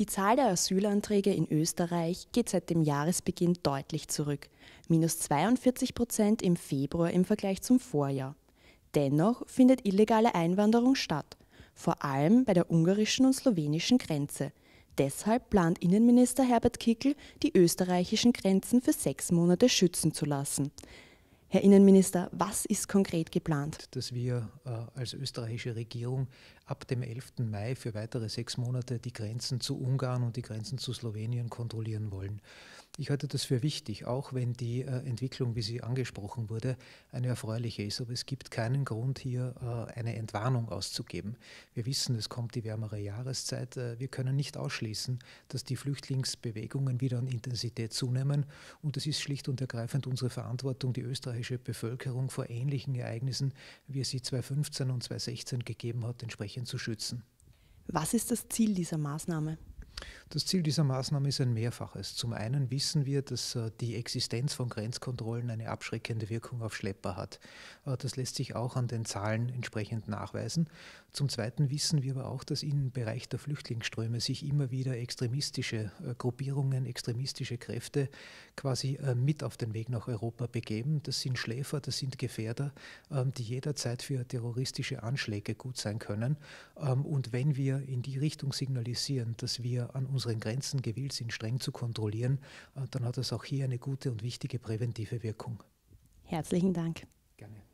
Die Zahl der Asylanträge in Österreich geht seit dem Jahresbeginn deutlich zurück. Minus 42 Prozent im Februar im Vergleich zum Vorjahr. Dennoch findet illegale Einwanderung statt, vor allem bei der ungarischen und slowenischen Grenze. Deshalb plant Innenminister Herbert Kickl, die österreichischen Grenzen für sechs Monate schützen zu lassen. Herr Innenminister, was ist konkret geplant? Dass wir äh, als österreichische Regierung ab dem 11. Mai für weitere sechs Monate die Grenzen zu Ungarn und die Grenzen zu Slowenien kontrollieren wollen. Ich halte das für wichtig, auch wenn die äh, Entwicklung, wie sie angesprochen wurde, eine erfreuliche ist. Aber es gibt keinen Grund, hier äh, eine Entwarnung auszugeben. Wir wissen, es kommt die wärmere Jahreszeit. Äh, wir können nicht ausschließen, dass die Flüchtlingsbewegungen wieder an Intensität zunehmen. Und es ist schlicht und ergreifend unsere Verantwortung, die österreichische Bevölkerung vor ähnlichen Ereignissen, wie es sie 2015 und 2016 gegeben hat, entsprechend zu schützen. Was ist das Ziel dieser Maßnahme? Das Ziel dieser Maßnahme ist ein mehrfaches. Zum einen wissen wir, dass äh, die Existenz von Grenzkontrollen eine abschreckende Wirkung auf Schlepper hat. Äh, das lässt sich auch an den Zahlen entsprechend nachweisen. Zum zweiten wissen wir aber auch, dass im Bereich der Flüchtlingsströme sich immer wieder extremistische äh, Gruppierungen, extremistische Kräfte quasi mit auf den Weg nach Europa begeben. Das sind Schläfer, das sind Gefährder, ähm, die jederzeit für terroristische Anschläge gut sein können. Ähm, und wenn wir in die Richtung signalisieren, dass wir an unseren unseren Grenzen gewillt sind, streng zu kontrollieren, äh, dann hat das auch hier eine gute und wichtige präventive Wirkung. Herzlichen Dank. Gerne.